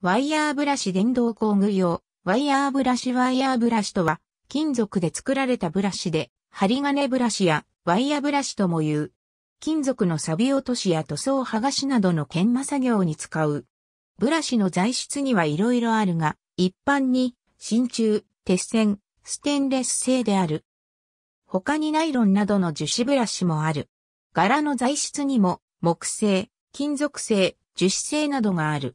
ワイヤーブラシ電動工具用。ワイヤーブラシワイヤーブラシとは、金属で作られたブラシで、針金ブラシやワイヤーブラシとも言う。金属の錆落としや塗装剥がしなどの研磨作業に使う。ブラシの材質には色々あるが、一般に、真鍮、鉄線、ステンレス製である。他にナイロンなどの樹脂ブラシもある。柄の材質にも、木製、金属製、樹脂製などがある。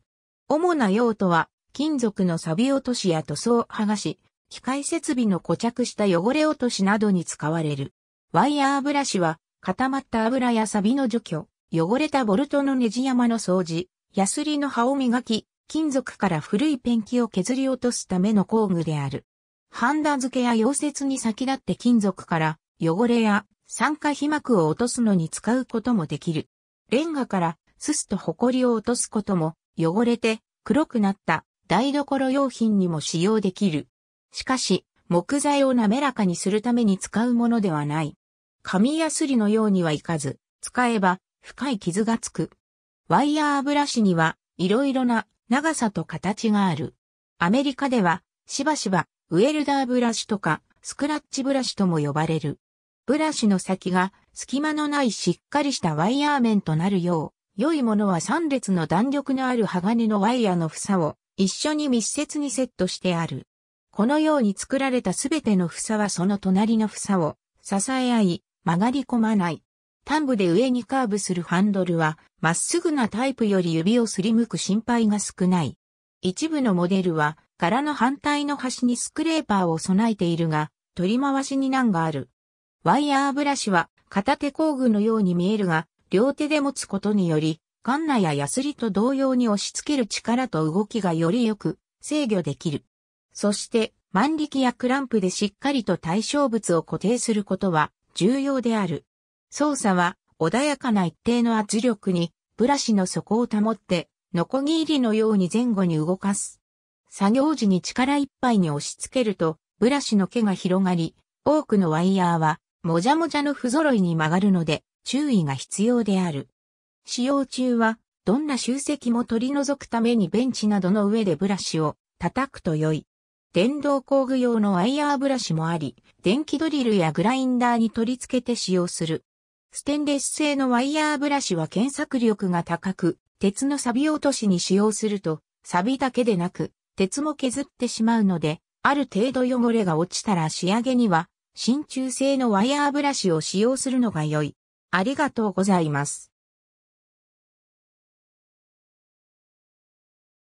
主な用途は、金属の錆落としや塗装剥がし、機械設備の固着した汚れ落としなどに使われる。ワイヤーブラシは、固まった油や錆の除去、汚れたボルトのネジ山の掃除、ヤスリの刃を磨き、金属から古いペンキを削り落とすための工具である。ハンダ付けや溶接に先立って金属から汚れや酸化皮膜を落とすのに使うこともできる。レンガからすすとホコリを落とすことも汚れて黒くなった台所用品にも使用できる。しかし、木材を滑らかにするために使うものではない。紙やすりのようにはいかず、使えば深い傷がつく。ワイヤーブラシにはいろいろな長さと形がある。アメリカではしばしばウェルダーブラシとかスクラッチブラシとも呼ばれる。ブラシの先が隙間のないしっかりしたワイヤー面となるよう良いものは3列の弾力のある鋼のワイヤの房を一緒に密接にセットしてある。このように作られたすべての房はその隣の房を支え合い曲がり込まない。端部で上にカーブするハンドルはまっすぐなタイプより指をすりむく心配が少ない。一部のモデルは柄の反対の端にスクレーパーを備えているが取り回しに難がある。ワイヤーブラシは片手工具のように見えるが両手で持つことにより、カンナやヤスリと同様に押し付ける力と動きがよりよく制御できる。そして、万力やクランプでしっかりと対象物を固定することは重要である。操作は穏やかな一定の圧力にブラシの底を保って、ノコギリのように前後に動かす。作業時に力いっぱいに押し付けると、ブラシの毛が広がり、多くのワイヤーは、もじゃもじゃの不揃いに曲がるので、注意が必要である。使用中は、どんな集積も取り除くためにベンチなどの上でブラシを叩くと良い。電動工具用のワイヤーブラシもあり、電気ドリルやグラインダーに取り付けて使用する。ステンレス製のワイヤーブラシは検索力が高く、鉄の錆落としに使用すると、錆だけでなく、鉄も削ってしまうので、ある程度汚れが落ちたら仕上げには、真鍮製のワイヤーブラシを使用するのが良い。ありがとうございます。